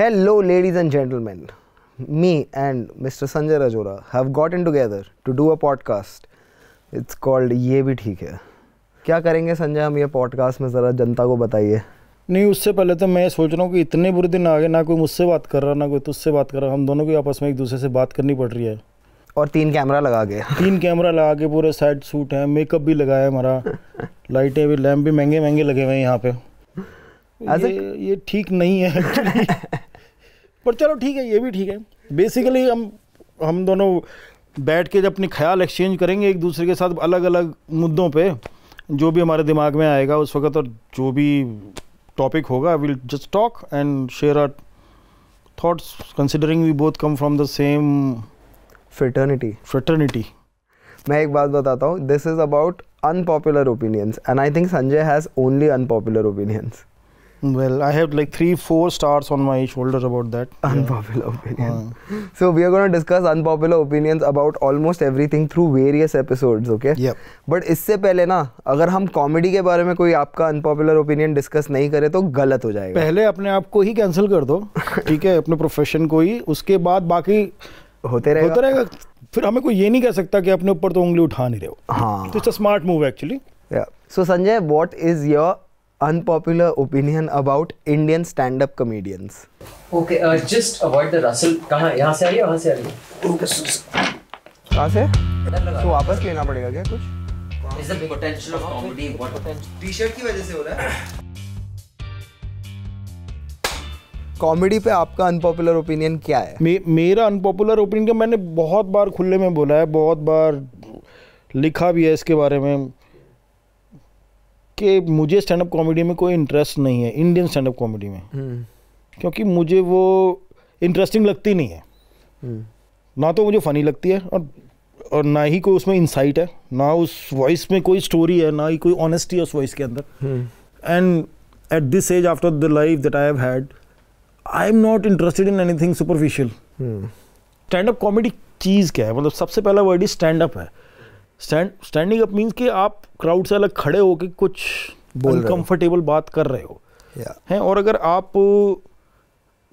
Hello, ladies and gentlemen. Me and Mr. Sanjay Rajora have gotten together to do a podcast. It's called ये भी ठीक है क्या करेंगे संजय हम ये पॉडकास्ट में ज़रा जनता को बताइए नहीं उससे पहले तो मैं सोच रहा हूँ कि इतने बुरे दिन आ गए ना कोई मुझसे बात कर रहा ना कोई तुझसे बात कर रहा हम दोनों को आपस में एक दूसरे से बात करनी पड़ रही है और तीन कैमरा लगा के तीन कैमरा लगा के पूरे साइड सूट है मेकअप भी लगा है हमारा लाइटें भी लैम्प भी महंगे महंगे लगे हुए हैं यहाँ पे ऐसे ये ठीक नहीं है पर चलो ठीक है ये भी ठीक है बेसिकली हम हम दोनों बैठ के जब अपने ख्याल एक्सचेंज करेंगे एक दूसरे के साथ अलग अलग मुद्दों पे जो भी हमारे दिमाग में आएगा उस वक्त और जो भी टॉपिक होगा will just talk and share our thoughts considering we both come from the same fraternity fraternity मैं एक बात बताता हूँ this is about unpopular opinions and I think Sanjay has only unpopular opinions Well, I have like three, four stars on my shoulder about that. Unpopular yeah. opinion. Uh. So we are going to discuss unpopular opinions about almost everything through various episodes, okay? Yep. But इससे पहले ना अगर हम comedy के बारे में कोई आपका unpopular opinion discuss नहीं करें तो गलत हो जाएगा पहले अपने आप को ही cancel कर दो ठीक है अपने profession को ही उसके बाद बाकी होते रहेगा होते रहेगा फिर हमें कोई ये नहीं कह सकता कि अपने ऊपर तो उंगली उठा नहीं रहे हो हाँ तो it's a smart move actually so Sanjay what is your unpopular opinion about Indian stand-up comedians. Okay, uh, just avoid the Russell. कहाँ यहाँ से आ रही है वहाँ से आ रही है? कहाँ से? तो वापस लेना पड़ेगा क्या कुछ? Is the potential of comedy what? T-shirt की वजह से हो रहा है? कॉमेडी पे आपका अनपॉपुलर ओपिनियन क्या है मे, मेरा अनपॉपुलर ओपिनियन मैंने बहुत बार खुले में बोला है बहुत बार लिखा भी है इसके बारे में कि मुझे स्टैंड अप कॉमेडी में कोई इंटरेस्ट नहीं है इंडियन स्टैंड अप कॉमेडी में हम्म। क्योंकि मुझे वो इंटरेस्टिंग लगती नहीं है हम्म। ना तो मुझे फ़नी लगती है और और ना ही कोई उसमें इंसाइट है ना उस वॉइस में कोई स्टोरी है ना ही कोई ऑनेस्टी है उस वॉइस के अंदर and at this age after the life that I have had I am not interested in anything superficial stand up comedy चीज़ क्या है मतलब सबसे पहला वर्ड ही स्टैंड अप है स्टैंड स्टैंडिंग अप मीन्स कि आप क्राउड से अलग खड़े होकर कुछ बोल कंफर्टेबल बात कर रहे हो yeah. हैं और अगर आप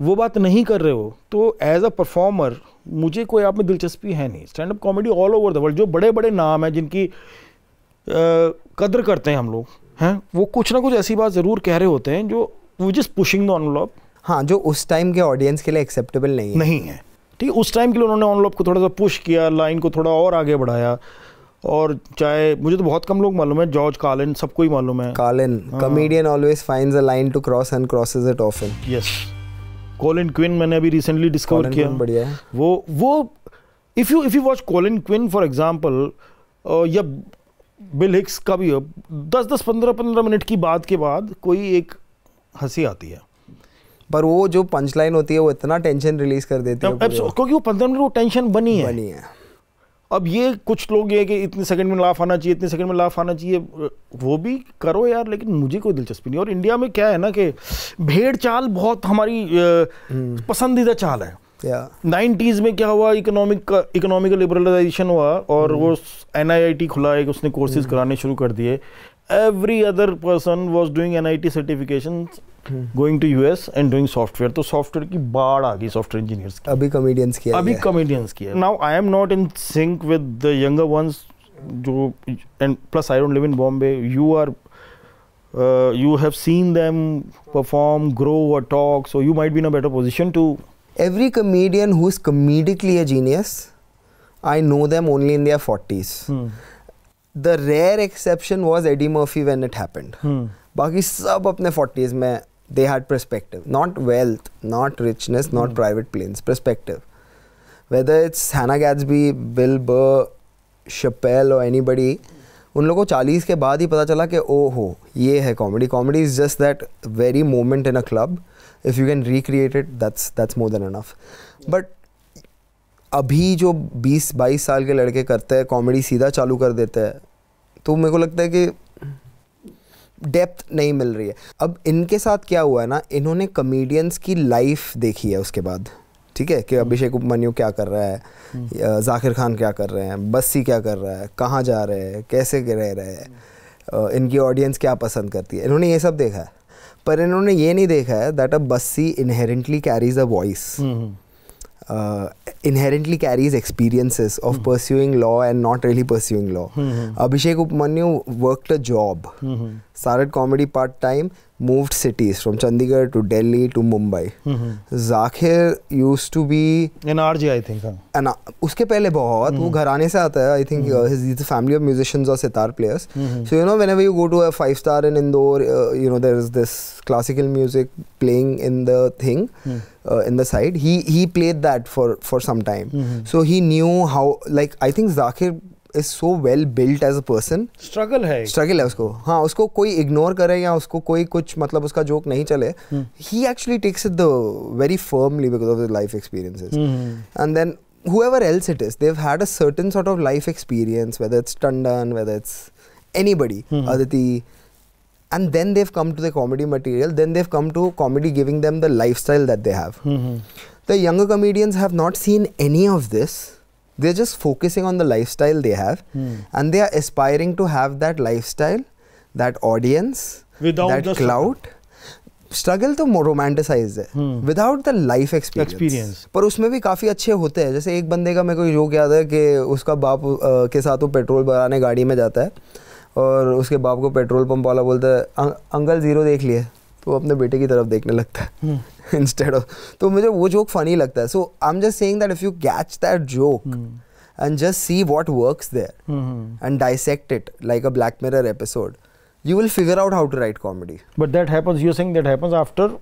वो बात नहीं कर रहे हो तो एज अ परफॉर्मर मुझे कोई आप में दिलचस्पी है नहीं stand up comedy all over the world जो बड़े बड़े नाम हैं जिनकी आ, कदर करते हैं हम लोग हैं वो कुछ ना कुछ ऐसी बात ज़रूर कह रहे होते हैं जो वो जिस पुशिंग द ऑनलॉप हाँ जो उस टाइम के ऑडियंस के लिए एक्सेप्टेबल नहीं है नहीं है ठीक है उस टाइम के लिए उन्होंने ऑनलॉप को थोड़ा सा पुश किया लाइन को थोड़ा और आगे बढ़ाया और चाहे मुझे तो बहुत कम लोग मालूम है जॉर्ज कालिन सबको ही मालूम है Colin comedian always finds a line to cross and crosses it often yes Colin Quinn मैंने अभी रिसेंटली डिस्कवर किया बढ़िया है वो वो if you if you watch Colin Quinn for example या बिल हिक्स का भी दस दस पंद्रह पंद्रह मिनट की बात के बाद कोई एक हंसी आती है पर वो जो पंचलाइन होती है वो इतना टेंशन रिलीज कर देती है क्योंकि वो पंद्रह मिनट वो टेंशन बनी है बनी है अब ये कुछ लोग ये कि इतने सेकंड में लाफ आना चाहिए इतने सेकंड में लाफ आना चाहिए वो भी करो यार लेकिन मुझे कोई दिलचस्पी नहीं और इंडिया में क्या है ना कि भेड़ चाल बहुत हमारी हम्म। पसंदीदा चाल है नाइन्टीज़ में क्या हुआ इकोनॉमिक इकोनॉमिक लिबरलाइजेशन हुआ और हम्म। वो एन खुला एक उसने कोर्सेज हम्म। कराने शुरू कर दिए every other person was doing an I T certification going to US and doing software तो सॉफ्टवेयर की बाढ़ आ गई सॉफ्टवेयर इंजीनियर अभी कॉमेडियंस की अभी कॉमेडियंस की now I am not in sync with the younger ones जो and plus I don't live in Bombay you are you have seen them perform grow a talk so you might be in a better position to every comedian who's comedically a genius, I know them only in their 40s. Hmm. The rare exception was Eddie Murphy when it happened. Hmm. बाकी सब अपने forties में they had perspective not wealth not richness not mm. private planes perspective whether it's hannah gadsby bill burr chappelle or anybody उन लोगों को चालीस के बाद ही पता चला कि ओ हो ये है comedy comedy is just that very moment in a club if you can recreate it that's that's more than enough but अभी जो 20-22 साल के लड़के करते हैं कॉमेडी सीधा चालू कर देते हैं तो मेरे को लगता है कि डेप्थ नहीं मिल रही है अब इनके साथ क्या हुआ है ना इन्होंने कमेडियंस की लाइफ देखी है उसके बाद ठीक है कि अभिषेक हम्म। उपमन्यु क्या कर रहा है हम्म। जाकिर खान क्या कर रहे हैं बस्सी क्या कर रहा है कहाँ जा रहे हैं कैसे रह रहे हैं इनकी ऑडियंस क्या पसंद करती है इन्होंने ये सब देखा है पर इन्होंने ये नहीं देखा है that hmm, a Bassi inherently carries a voice inherently carries experiences of pursuing law and not really pursuing law Abhishek Upmanyu work a job started comedy part time, moved cities from Chandigarh to Delhi to Mumbai. Mm-hmm. Zakir used to be in RJ, I think. And uske पहले बहुत वो घराने से आता है I think he's a family of musicians or sitar players. Mm-hmm. So you know whenever you go to a five star in Indore, uh, you know there is this classical music playing in the thing. Hmm. Uh, in the side, he he played that for for some time. Mm-hmm. So he knew how like I think Zakir is so well built as a person struggle है struggle है उसको हाँ उसको कोई ignore करे या उसको कोई कुछ मतलब उसका जोक नहीं चले ही actually takes it the very firmly because of the life experiences and then whoever else it is, they've had a certain sort of life experience, whether it's Tandan, whether it's anybody, mm-hmm. Aditi, and then they've come to the comedy material, then they've come to comedy giving them the lifestyle that they have. Mm-hmm. The younger comedians have not seen any of this. they're just focusing on the lifestyle they have hmm. and they are aspiring to have that lifestyle that audience without that the clout struggle तो romanticise है without the life experience पर उसमें भी काफ़ी अच्छे होते हैं जैसे एक बंदे का मेरे को योग याद है कि उसका बाप uh, के साथ वो पेट्रोल भराने गाड़ी में जाता है और उसके बाप को पेट्रोल पंप वाला बोलता है अं, अंकल ज़ीरो देख लिए तो अपने बेटे की तरफ देखने लगता है hmm. इंस्टेड ऑफ तो मुझे वो जोक फनी लगता है so I am just saying that if you catch that joke and just see what works there and dissect it like a Black Mirror episode you will figure out how to write comedy but that happens you saying that happens after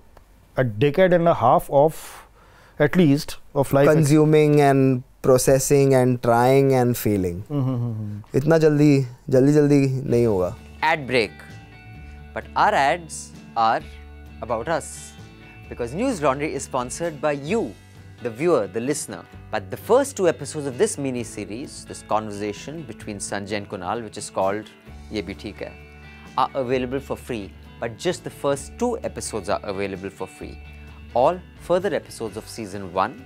a decade and a half of at least of life consuming and processing and trying and feeling इतना जल्दी जल्दी जल्दी नहीं होगा ad break but our ads are about us because News Laundry is sponsored by you, the viewer, the listener. But the first two episodes of this mini series, this conversation between Sanjay and Kunal, which is called Ye Bhi Theek Hai, are available for free. But just the first two episodes are available for free. All further episodes of season 1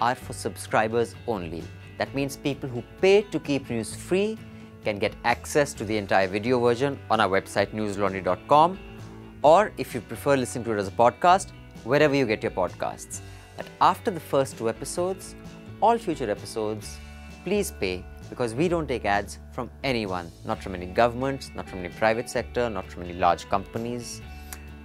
are for subscribers only. That means people who pay to keep news free can get access to the entire video version on our website newslaundry.com or if you prefer listening to it as a podcast, wherever you get your podcasts. but after the first two episodes, all future episodes, please pay because we don't take ads from anyone, not from any governments, not from any private sector, not from any large companies.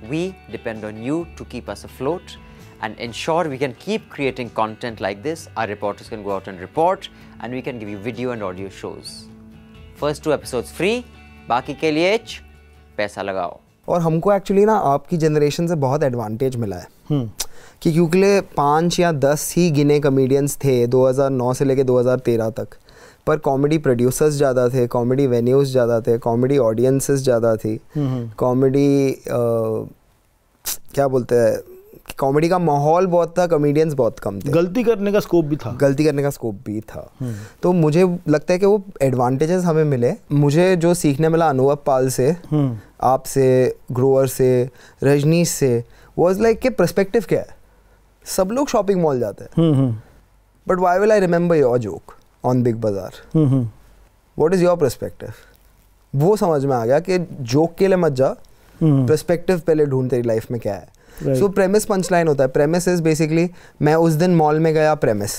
We depend on you to keep us afloat and ensure we can keep creating content like this. Our reporters can go out and report and we can give you video and audio shows. First two episodes free, baki ke liye paisa lagao. और हमको actually ना आपकी generation से बहुत advantage मिला है हम्म। कि क्योंकि पाँच या दस ही गिने कमेडियंस थे 2009 से लेके 2013 तक पर कॉमेडी प्रोड्यूसर्स ज़्यादा थे कॉमेडी वेन्यूज़ ज़्यादा थे कॉमेडी ऑडियंसेस ज़्यादा थी कॉमेडी हम्म, हम्म। क्या बोलते हैं कॉमेडी का माहौल बहुत था कॉमेडियंस बहुत कम थे गलती करने का स्कोप भी था गलती करने का स्कोप भी था हम्म। तो मुझे लगता है कि वो एडवांटेजेस हमें मिले मुझे जो सीखने मिला अनुभव पाल से हम्म। आपसे ग्रोअर से रजनीश से वॉज लाइक के प्रस्पेक्टिव क्या है सब लोग शॉपिंग मॉल जाते हैं but why will I remember your joke on Big Bazaar what is your perspective वो समझ में आ गया कि जोक के लिए मत जा प्रस्पेक्टिव हम्म। पहले ढूंढ तेरी लाइफ में क्या है सो प्रेमिस पंच लाइन होता है प्रेमिस इज बेसिकली मैं उस दिन मॉल में गया premise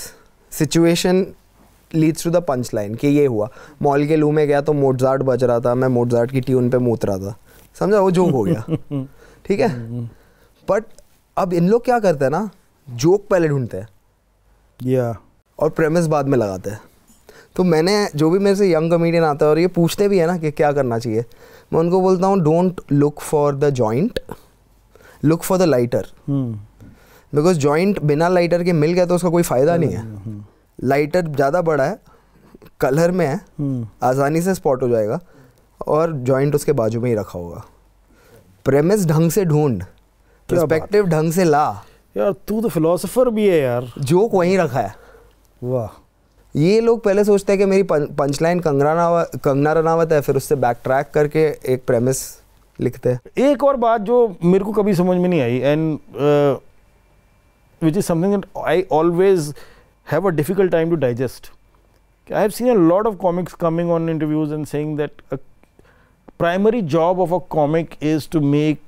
situation leads to the punch line कि ये हुआ मॉल के लू में गया तो मोटजार्ट बज रहा था मैं मोटजार्ट की ट्यून पे मूत रहा था समझा वो जोक हो गया ठीक है बट अब इन लोग क्या करते हैं ना जोक पहले ढूंढते हैं yeah. और प्रेमिस बाद में लगाते हैं तो मैंने जो भी मेरे से यंग कमेडियन आता है और ये पूछते भी है ना कि क्या करना चाहिए मैं उनको बोलता हूँ don't look for the joint look for the lighter because joint बिना लाइटर के मिल गया तो उसका कोई फ़ायदा नहीं है लाइटर hmm. ज़्यादा बड़ा है कलर में है hmm. आसानी से स्पॉट हो जाएगा और जॉइंट उसके बाजू में ही रखा होगा प्रेमिस ढंग से ढूंढ प्रस्पेक्टिव ढंग से ला यार तू तो फिलोसोफर भी है यार जोक वहीं रखा है वाह ये लोग पहले सोचते हैं कि मेरी पंचलाइन कंगना रनावत है फिर उससे बैक ट्रैक करके एक प्रेमिस लिखते हैं एक और बात जो मेरे को कभी समझ में नहीं आई and which is something I always have a difficult time to digest I have seen a lot of comics coming on interviews and saying that a primary job of a comic is to make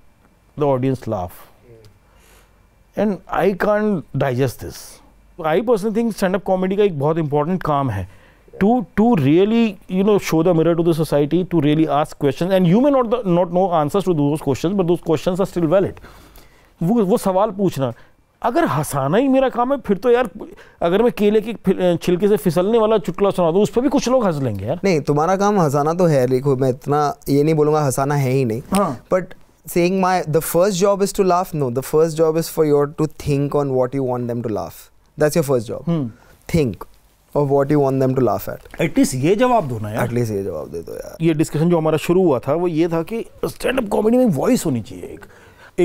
the audience laugh and I can digest this I personally think stand up comedy का एक बहुत important काम है to to really you know show the mirror to the society to really ask questions and you may not the, not know answers to those questions but those questions are still valid वो वो सवाल पूछना अगर हंसाना ही मेरा काम है फिर तो यार अगर मैं केले के छिलके से फिसलने वाला चुटकुला सुना दूँ उस पर भी कुछ लोग हंस लेंगे यार नहीं तुम्हारा काम हंसाना तो है देखो मैं इतना ये नहीं बोलूँगा हंसाना है ही नहीं हाँ but saying my the first job is to laugh no the first job is for you to think on what you want them to laugh that's your first job hmm. think what what you want them to laugh at at least ये जवाब do na yaar at least ye jawab de do yaar ye discussion jo शुरू हुआ था वो ये था कि stand up comedy में वॉइस होनी चाहिए एक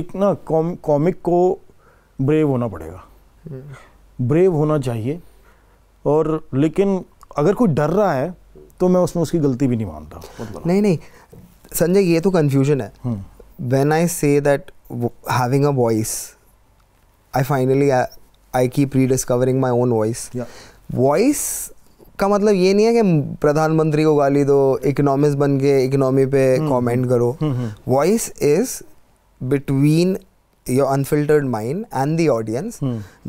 ek ना na कॉमिक को ब्रेव होना पड़ेगा ब्रेव होना चाहिए और लेकिन अगर कोई डर रहा है तो मैं उसमें उसकी गलती भी नहीं मानता मतलब नहीं नहीं संजय ये तो कन्फ्यूजन है when I say that having a voice I finally I keep rediscovering my own voice voice का मतलब ये नहीं है कि प्रधानमंत्री को गाली दो इकोनॉमिस्ट बन के इकोनॉमी पे कमेंट हम्म, हम्म, करो voice is between your unfiltered mind and the audience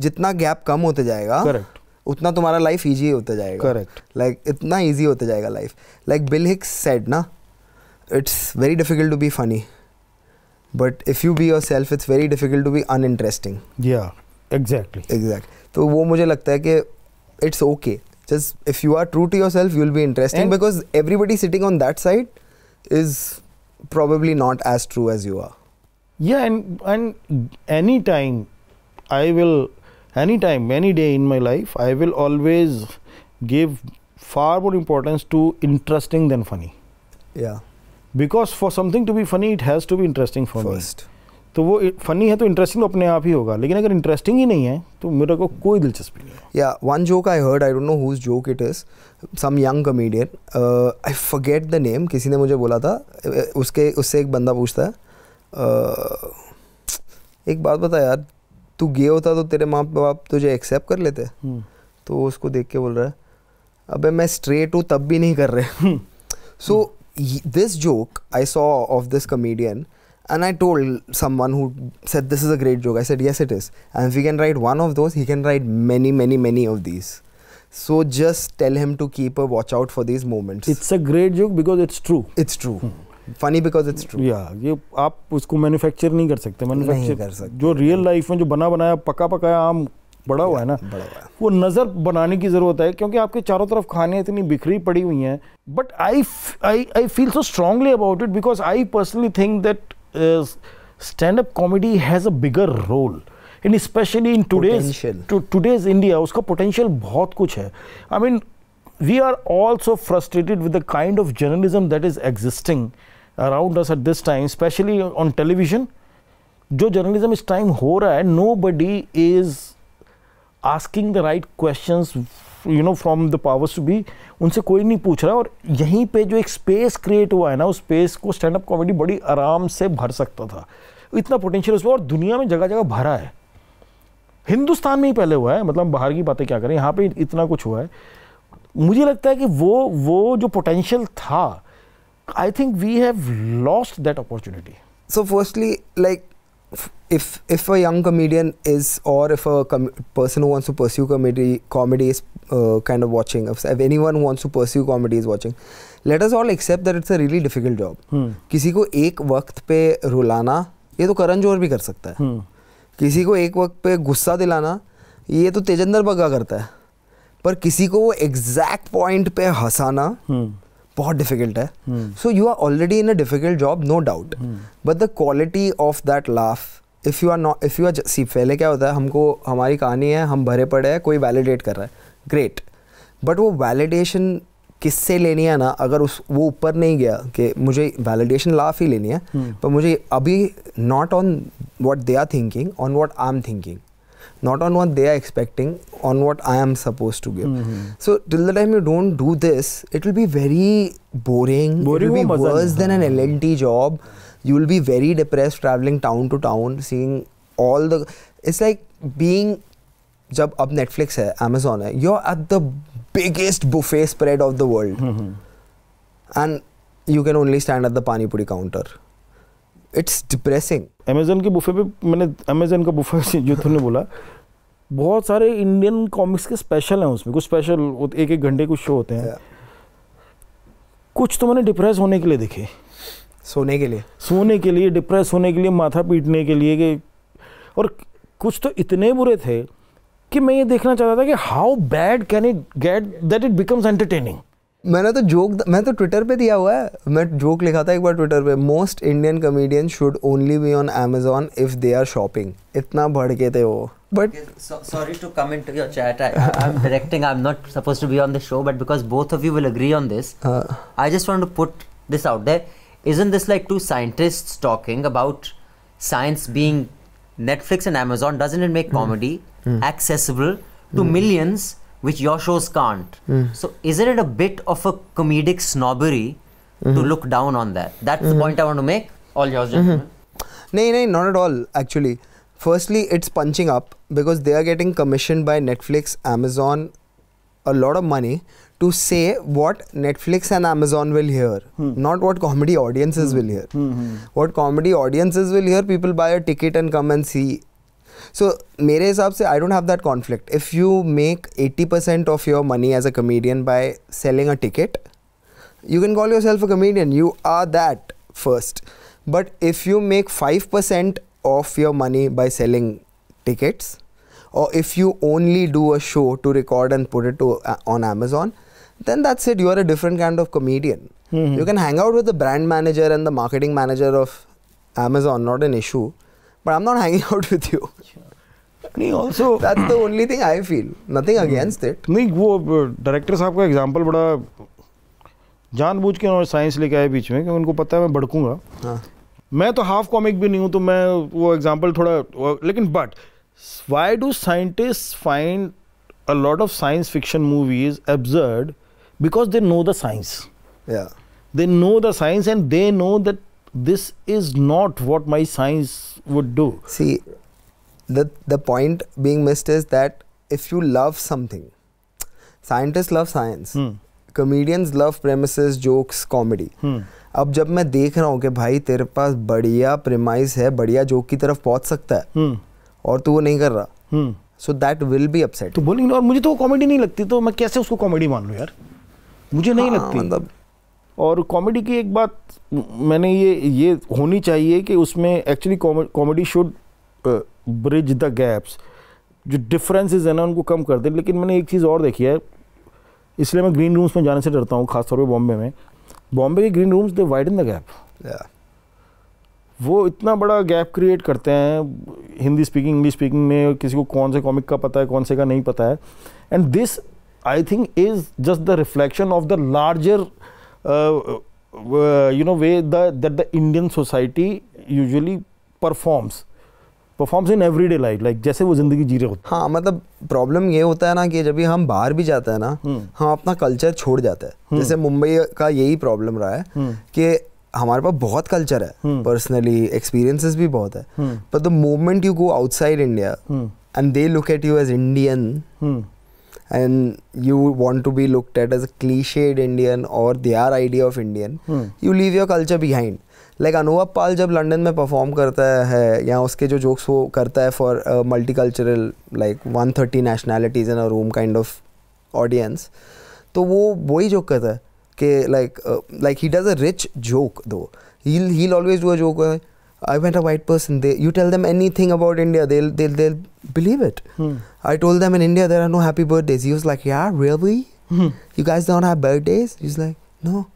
जितना गैप कम होते जाएगा Correct. उतना तुम्हारा लाइफ इजी होता जाएगा करेक्ट लाइक like, इतना इजी होता जाएगा life like Bill Hicks said ना it's very difficult to be funny but if you be yourself it's very difficult to be uninteresting या एग्जैक्टली एग्जैक्ट तो वो मुझे लगता है कि it's okay. Just if you are true to yourself, you'll be interesting and because everybody sitting on that side is probably not as true as you are. Yeah, and and any time I will, any time, any day in my life, I will always give far more importance to interesting than funny. Yeah. Because for something to be funny, it has to be interesting for First. me. First. तो वो funny है तो interesting तो अपने आप ही होगा लेकिन अगर इंटरेस्टिंग ही नहीं है तो मेरे को कोई दिलचस्पी नहीं है या one joke I heard I don't know whose joke it is some young comedian I forget the name किसी ने मुझे बोला था उसके उससे एक बंदा पूछता है uh, एक बात बता यार तू गे होता तो तेरे माँ बाप तुझे एक्सेप्ट कर लेते hmm. तो उसको देख के बोल रहा है अबे मैं स्ट्रेट हूँ तब भी नहीं कर रहे so this joke I saw of this comedian And I told someone who said, This is a great joke. I said, Yes, it is. And if he can write one of those, he can write many, many, many of these. So just tell him to keep a watch out for these moments. It's a great joke because it's true. It's true. Hmm. Funny because it's true या ये आप उसको manufacture नहीं कर सकते manufacture कर सकते जो रियल लाइफ में जो बना बनाया पका पकाया आम बड़ा हुआ है ना बड़ा हुआ वो नज़र बनाने की ज़रूरत है क्योंकि आपके चारों तरफ खाने इतनी बिखरी पड़ी हुई हैं but I I I feel so strongly about it because I personally think that is stand up comedy has a bigger role and especially in today's to, today's india uska potential bahut kuch hai i mean we are also frustrated with the kind of journalism that is existing around us at this time especially on television जो journalism इस time हो रहा है nobody is asking the right you know from the powers to be उनसे कोई नहीं पूछ रहा और यहीं पे जो एक स्पेस क्रिएट हुआ है ना उस स्पेस को स्टैंड अप कॉमेडी बड़ी आराम से भर सकता था इतना पोटेंशियल उसमें और दुनिया में जगह जगह भरा है हिंदुस्तान में ही पहले हुआ है मतलब बाहर की बातें क्या करें यहाँ पे इतना कुछ हुआ है मुझे लगता है कि वो वो जो पोटेंशियल था I think we have lost that opportunity so firstly like if if a young comedian is or if a com- person who wants to pursue comedy comedy is uh, kind of watching if, if anyone wants to pursue comedy is watching let us all accept that it's a really difficult job hmm. किसी को एक वक्त पे रुलाना ये तो करण जोहर भी कर सकता है hmm. किसी को एक वक्त पे गुस्सा दिलाना ये तो तेजेंद्र बग्गा करता है पर किसी को वो एग्जैक्ट पॉइंट पे हंसाना hmm. बहुत डिफिकल्ट है so you are already in a difficult job no doubt but the quality of that laugh if you are not if you are see पहले क्या होता है हमको हमारी कहानी है हम भरे पड़े हैं कोई वैलिडेट कर रहा है ग्रेट बट वो वैलिडेशन किससे लेनी है ना अगर उस वो ऊपर नहीं गया कि मुझे वैलिडेशन लाफ ही लेनी है hmm. पर मुझे अभी not on what they are thinking on what I am thinking not on what they are expecting, on what I am supposed to give. Mm-hmm. So till the time you don't do this, it will be very boring. boring it will be worse than an LLT job. You will be very depressed traveling town to town, seeing all the. It's like being. जब अब Netflix Amazon Amazon है you are the biggest buffet spread of the world, mm-hmm. and you can only stand at the pani puri counter. It's depressing Amazon के buffet पे मैंने Amazon का buffet जो तुमने बोला बहुत सारे इंडियन कॉमिक्स के स्पेशल हैं उसमें कुछ स्पेशल एक एक घंटे कुछ शो होते हैं कुछ तो मैंने डिप्रेस होने के लिए देखे सोने के लिए सोने के लिए डिप्रेस होने के लिए माथा पीटने के लिए के और कुछ तो इतने बुरे थे कि मैं ये देखना चाहता था कि how bad can it get that it becomes entertaining मैंने तो जोक मैं तो ट्विटर पे दिया हुआ है मैं जोक लिखा था एक बार ट्विटर पे most Indian comedian should only be on Amazon if they are shopping इतना बढ़ के थे वो but sorry to come into your chat I am directing I am not suppose to be on the show but because both of you will agree on this I just want to put this out there isn't this like two scientist talking about science being Netflix and Amazon doesn't it make comedy accessible to millions which your shows can't. Mm. So isn't it a bit of a comedic snobbery mm-hmm. to hmm. look down on that? That's mm-hmm. the hmm. point I want to make. All yours, hmm. gentlemen. Mm-hmm. No, no, not at all. Actually, firstly, it's punching up because they are getting commissioned by Netflix, Amazon, a lot of money to say what Netflix and Amazon will hear, hmm. not what comedy audiences hmm. will hear. Hmm. What comedy audiences will hear, people buy a ticket and come and see so mere i don't have that conflict if you make 80% of your money as a comedian by selling a ticket you can call yourself a comedian you are that first but if you make 5% of your money by selling tickets or if you only do a show to record and put it uh, on Amazon, then that's it. You are a different kind of comedian. Mm-hmm. You can hang out with the brand manager and the marketing manager of Amazon, not an issue. but I'm not hanging out with you. नहीं also that's the only thing I feel nothing against नहीं वो director साहब का example बड़ा जानबूझ के और science लेके आए बीच में क्योंकि उनको पता है मैं भड़कूंगा हाँ। मैं तो हाफ कॉमिक भी नहीं हूँ तो मैं वो एग्जाम्पल थोड़ा लेकिन but why do scientist find a lot of science fiction movies absurd because they know the science they know the science and they know that this is not what my science would do. See, the, the point being missed is that if you love something, scientists love science. Hmm. Comedians love premises jokes comedy अब जब मैं देख रहा हूँ कि भाई तेरे पास बढ़िया प्रेमाइज है बढ़िया जोक की तरफ पहुंच सकता है hmm. और तू वो नहीं कर रहा so that will be upset तो बोलिंग और मुझे तो कॉमेडी नहीं लगती तो मैं कैसे उसको कॉमेडी मान लू यार मुझे नहीं हाँ, लगती मतलब और कॉमेडी की एक बात मैंने ये ये होनी चाहिए कि उसमें actually comedy should bridge the gaps जो डिफरेंसेस है ना उनको कम कर दें लेकिन मैंने एक चीज़ और देखी है इसलिए मैं ग्रीन रूम्स में जाने से डरता हूँ खासतौर पर बॉम्बे में बॉम्बे के green rooms they widen the gap वो इतना बड़ा गैप क्रिएट करते हैं हिंदी स्पीकिंग इंग्लिश स्पीकिंग में किसी को कौन से कॉमिक का पता है कौन से का नहीं पता है and this I think is just the reflection of the larger you know way that the Indian society society performs performs in everyday life like जैसे वो जिंदगी जी रहे होते हाँ मतलब प्रॉब्लम ये होता है ना कि जब भी हम बाहर भी जाते हैं ना हम्म। हम अपना कल्चर छोड़ जाते हैं हम्म। जैसे मुंबई का यही प्रॉब्लम रहा है हम्म। कि हमारे पास बहुत कल्चर है पर्सनली एक्सपीरियंसेस भी बहुत है पर the moment you go outside India and they look at you as Indian and you want to be looked at as a cliched Indian or their idea of Indian, hmm. you leave your culture behind. Like Anubhav Pal जब London में perform करता है या उसके जो jokes वो करता है for multi cultural like one thirty nationalities in a room kind of audience तो वो वही जोक करता है कि like like he does a rich joke though he always do a joke I went a white person they you tell them anything about India they believe it I told them in India there are no happy birthdays. He was like, Yeah, really? Hmm. you guys don't have birthdays? He's like, No.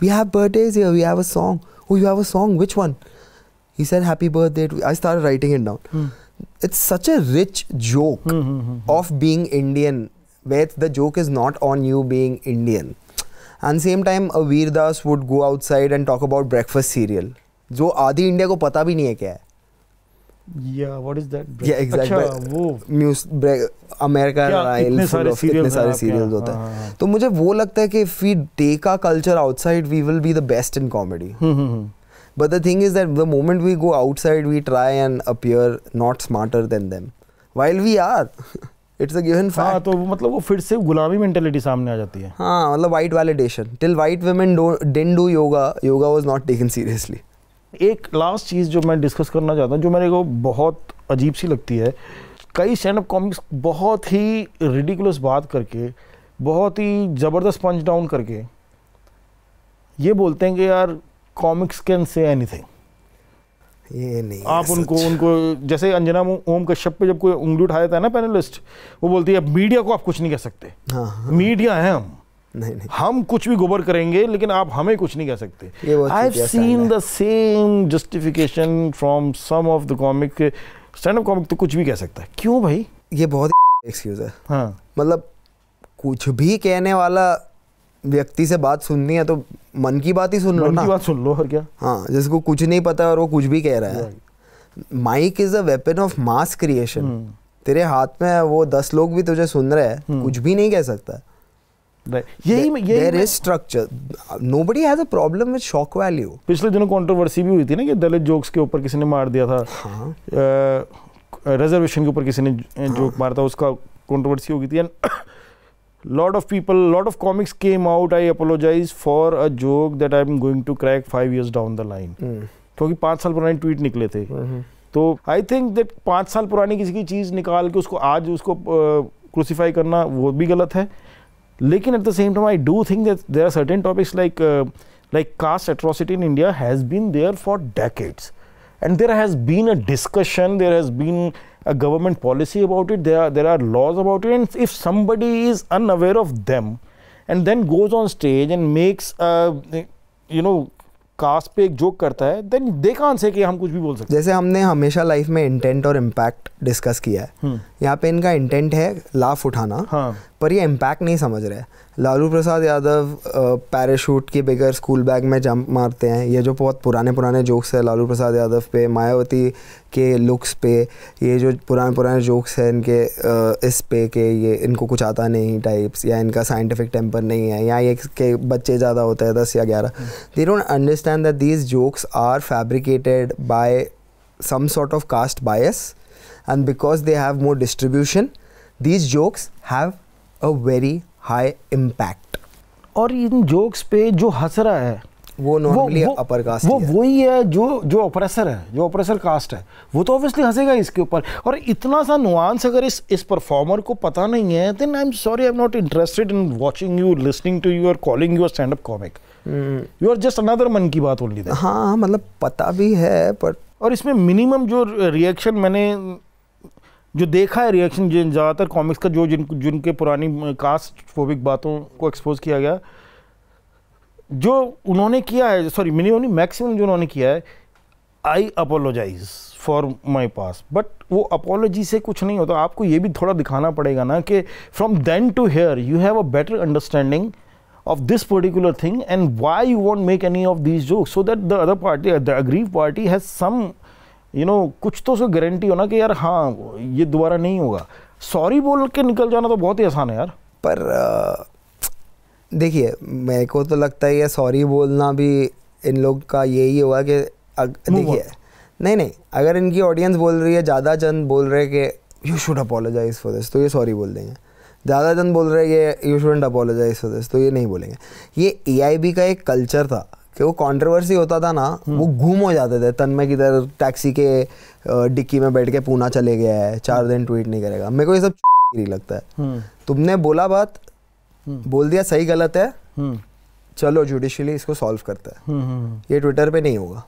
We have birthdays here. We have a song. Oh, you have a song? Which one? He said, Happy birthday. I started writing it down. Hmm. It's such a rich joke hmm, of being Indian, where the joke is not on you being Indian. And same time, a Veer Das would go outside and talk about breakfast cereal. जो आधी India को पता भी नहीं है क्या है या व्हाट इज दैट या एग्जैक्ट वो म्यूज अमेरिका इतने सारे इतने सारे सीरियल्स होते हैं हाँ, हाँ। तो मुझे वो लगता है कि if we take our culture outside we will be the best in comedy But the thing is that the moment we go outside, we try and appear not smarter than them. While we are. It's a given fact तो मतलब वो फिर से गुलामी mentality सामने आ जाती है हाँ मतलब white validation till white women didn't do yoga yoga was not taken seriously एक लास्ट चीज़ जो मैं डिस्कस करना चाहता हूँ जो मेरे को बहुत अजीब सी लगती है कई स्टैंड अप कॉमिक्स बहुत ही रिडिकुलस बात करके बहुत ही ज़बरदस्त पंच डाउन करके ये बोलते हैं कि यार कॉमिक्स कैन से एनीथिंग ये नहीं आप उनको उनको जैसे अंजना ओम कश्यप पे जब कोई उंगली देता था ना पैनलिस्ट वो बोलती है मीडिया को आप कुछ नहीं कह सकते हाँ, हाँ। मीडिया है हम नहीं, नहीं हम कुछ भी गोबर करेंगे लेकिन आप हमें कुछ नहीं कह सकते I have seen the same justification from some of the comic stand up comic तो कुछ भी कह सकता है क्यों भाई ये बहुत एक्सक्यूज है हाँ मतलब कुछ भी कहने वाला व्यक्ति से बात सुननी है तो मन की बात ही सुन लो मन ना की बात सुन लो और क्या हाँ जिसको कुछ नहीं पता और वो कुछ भी कह रहा है mic is a weapon of mass creation तेरे हाथ में वो दस लोग भी तुझे सुन रहे हैं hmm. कुछ भी नहीं कह सकता पिछले दिनों कंट्रोवर्सी भी हुई थी ना कि दलित जोक्स के ऊपर किसी ने मार दिया था रिजर्वेशन हाँ। के ऊपर किसी ने जोक हाँ। मारा था उसका कंट्रोवर्सी हो गई थी lot of people lot of comics came out I apologize for a joke that I am going to crack five years down the line क्योंकि mm. पाँच साल पुराने ट्वीट निकले थे हम्म, हम्म। तो आई थिंक दैट पाँच साल पुरानी किसी की चीज़ निकाल के उसको आज उसको क्रूसीफाई करना वो भी गलत है Lekin at the same time, I do think that there are certain topics like uh, like caste atrocity in India has been there for decades, and there has been a discussion, there has been a government policy about it, there are, there are laws about it, and if somebody is unaware of them, and then goes on stage and makes uh, you know caste पे एक joke करता है then they कान से कि हम कुछ भी बोल सकते हैं जैसे हमने हमेशा लाइफ में इंटेंट और इम्पैक्ट डिस्कस किया है यहाँ पे इनका इंटेंट है लाफ उठाना हाँ. पर ये इम्पैक्ट नहीं समझ रहे लालू प्रसाद यादव पैराशूट के बगैर स्कूल बैग में जंप मारते हैं ये जो बहुत पुराने पुराने जोक्स है लालू प्रसाद यादव पे मायावती के लुक्स पे ये जो पुराने पुराने जोक्स हैं इनके इस पे के ये इनको कुछ आता नहीं टाइप्स या इनका साइंटिफिक टेम्पर नहीं है या ये के बच्चे ज़्यादा होते हैं दस या ग्यारह they don't understand that these jokes are fabricated by some sort of caste bias and because they have more distribution these jokes have a very high impact और इन जोक्स पे जो हंस रहा है वो नॉर्मली अपर कास्ट वो वही है जो जो ऑपरेसर है जो ऑपरेसर कास्ट है वो तो ऑब्वियसली हंसेगा इसके ऊपर और इतना सा नुआंस अगर इस इस परफॉर्मर को पता नहीं है then I am sorry I am not interested in watching you listening to you और calling you stand up comic you are just another Mann Ki बात ओनली हाँ मतलब पता भी है पर और इसमें मिनिमम जो रिएक्शन मैंने जो देखा है रिएक्शन जिन ज़्यादातर कॉमिक्स का जो जिन जिनके पुरानी कास्ट फोबिक बातों को एक्सपोज किया गया जो उन्होंने किया है सॉरी मिनिमम मैक्सिमम जो उन्होंने किया है I apologize for my past but वो अपोलॉजी से कुछ नहीं होता आपको ये भी थोड़ा दिखाना पड़ेगा ना कि from then to here you have a better understanding of this particular thing and why you won't make any of these jokes so that the other party the aggrieved party has some you know कुछ तो उसको guarantee हो ना कि यार हाँ ये दोबारा नहीं होगा सॉरी बोल के निकल जाना तो बहुत ही आसान है यार पर देखिए मेरे को तो लगता है ये सॉरी बोलना भी इन लोग का यही होगा कि देखिए नहीं नहीं अगर इनकी ऑडियंस बोल रही है ज़्यादा जन बोल रहे कि you should apologize for this तो ये सॉरी बोल देंगे ज़्यादा जन बोल रहे ये you shouldn't apologize for this तो ये नहीं बोलेंगे ये ए का एक कल्चर था कि वो कंट्रोवर्सी होता था ना वो घूम हम्म। हो जाते थे तन में किधर टैक्सी के डिक्की में बैठ के पूना चले गया है चार हम्म। दिन ट्वीट नहीं करेगा मेरे को ये सब लगता है हम्म। तुमने बोला बात बोल दिया सही गलत है चलो जुडिशली इसको सॉल्व करता है ये ट्विटर पे नहीं होगा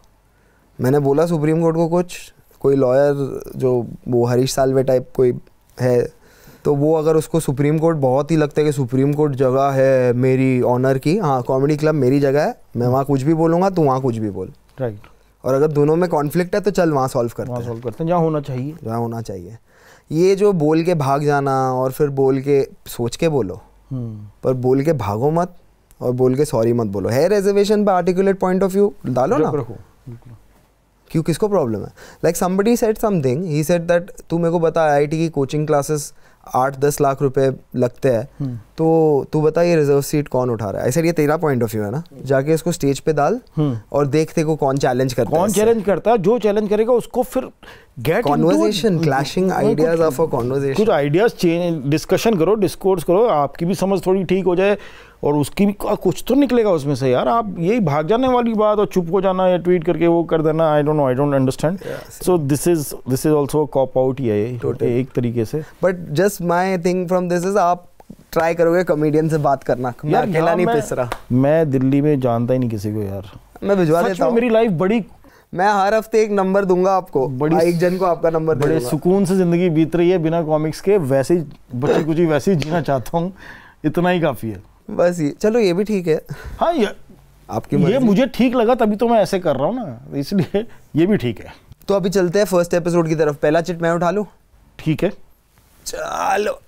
मैंने बोला सुप्रीम कोर्ट को कुछ कोई लॉयर जो वो हरीश सालवे टाइप कोई है तो वो अगर उसको सुप्रीम कोर्ट बहुत ही लगता है कि सुप्रीम कोर्ट जगह है मेरी ऑनर की हाँ कॉमेडी क्लब मेरी जगह है मैं वहाँ कुछ भी बोलूँगा तू वहाँ कुछ भी बोल राइट और अगर दोनों में कॉन्फ्लिक्ट है तो चल वहाँ सॉल्व करते हैं सॉल्व करते हैं जहाँ होना चाहिए जहाँ होना चाहिए ये जो बोल के भाग जाना और फिर बोल के सोच के बोलो हम्म। पर बोल के भागो मत और बोल के सॉरी मत बोलो है रिजर्वेशन पर आर्टिकुलेट पॉइंट ऑफ व्यू डालो ना रखो क्यों किसको प्रॉब्लम है like somebody set something he set that तू मेरे को बता आई की कोचिंग क्लासेस आठ दस लाख रुपए लगते हैं हम्म। तो तू बता ये रिजर्व सीट कौन उठा रहा है सर ये तेरा पॉइंट ऑफ व्यू है ना हम्म। जाके इसको स्टेज पे डाल हम्म। और देखते को कौन चैलेंज करता कौन चैलेंज करता है जो चैलेंज करेगा उसको फिर get conversation clashing ideas of a conversation कुछ आइडियाज चेंज डिस्कशन करो डिस्कोर्स करो आपकी भी समझ थोड़ी ठीक हो जाए और उसकी भी कुछ तो निकलेगा उसमें से यार आप यही भाग जाने वाली बात और चुप हो जाना या ट्वीट करके वो कर देना I don't know I don't understand so this is this is also cop out ही है एक तरीके से but just my thing from this is आप ट्राई करोगे कॉमेडियन से बात करना यार हाँ, मैं अकेला नहीं पिस रहा मैं दिल्ली में जानता ही नहीं किसी को यार मैं भिजवा देता हूँ मेरी लाइफ बड़ी मैं हर हफ्ते एक नंबर दूंगा आपको बड़ी एक जन को आपका नंबर बड़े सुकून से जिंदगी बीत रही है बिना कॉमिक्स के वैसे ही बच्ची कुछ वैसे ही जीना चाहता हूँ इतना ही काफ़ी है बस ये चलो ये भी ठीक है हाँ ये आपकी ये मुझे ठीक लगा तभी तो मैं ऐसे कर रहा हूँ ना इसलिए ये भी ठीक है तो अभी चलते हैं फर्स्ट एपिसोड की तरफ पहला चिट मैं उठा लूँ ठीक है चलो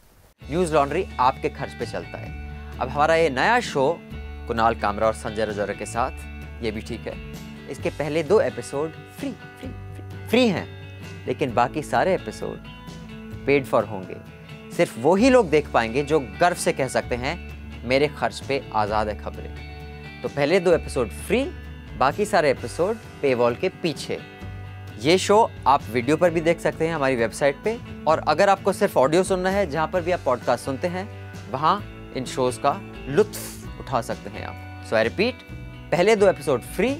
न्यूज लॉन्ड्री आपके खर्च पे चलता है अब हमारा ये नया शो कुणाल कामरा और संजय रजौरा के साथ ये भी ठीक है इसके पहले दो episode free free free, free हैं लेकिन बाकी सारे एपिसोड पेड फॉर होंगे सिर्फ वो ही लोग देख पाएंगे जो गर्व से कह सकते हैं मेरे खर्च पे आज़ाद है खबरें तो पहले दो एपिसोड फ्री बाकी सारे एपिसोड वॉल के पीछे ये शो आप वीडियो पर भी देख सकते हैं हमारी वेबसाइट पे और अगर आपको सिर्फ ऑडियो सुनना है जहाँ पर भी आप पॉडकास्ट सुनते हैं वहाँ इन शोज़ का लुत्फ उठा सकते हैं आप सो आई रिपीट पहले दो एपिसोड फ्री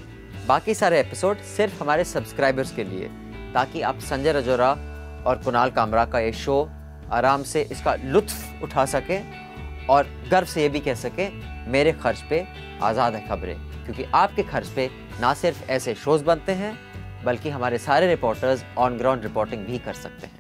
बाकी सारे एपिसोड सिर्फ हमारे सब्सक्राइबर्स के लिए ताकि आप संजय रजोरा और कुणाल कामरा का ये शो आराम से इसका लुत्फ उठा सकें और गर्व से ये भी कह सके मेरे खर्च पे आज़ाद है खबरें क्योंकि आपके खर्च पे ना सिर्फ ऐसे शोज़ बनते हैं बल्कि हमारे सारे रिपोर्टर्स ऑन ग्राउंड रिपोर्टिंग भी कर सकते हैं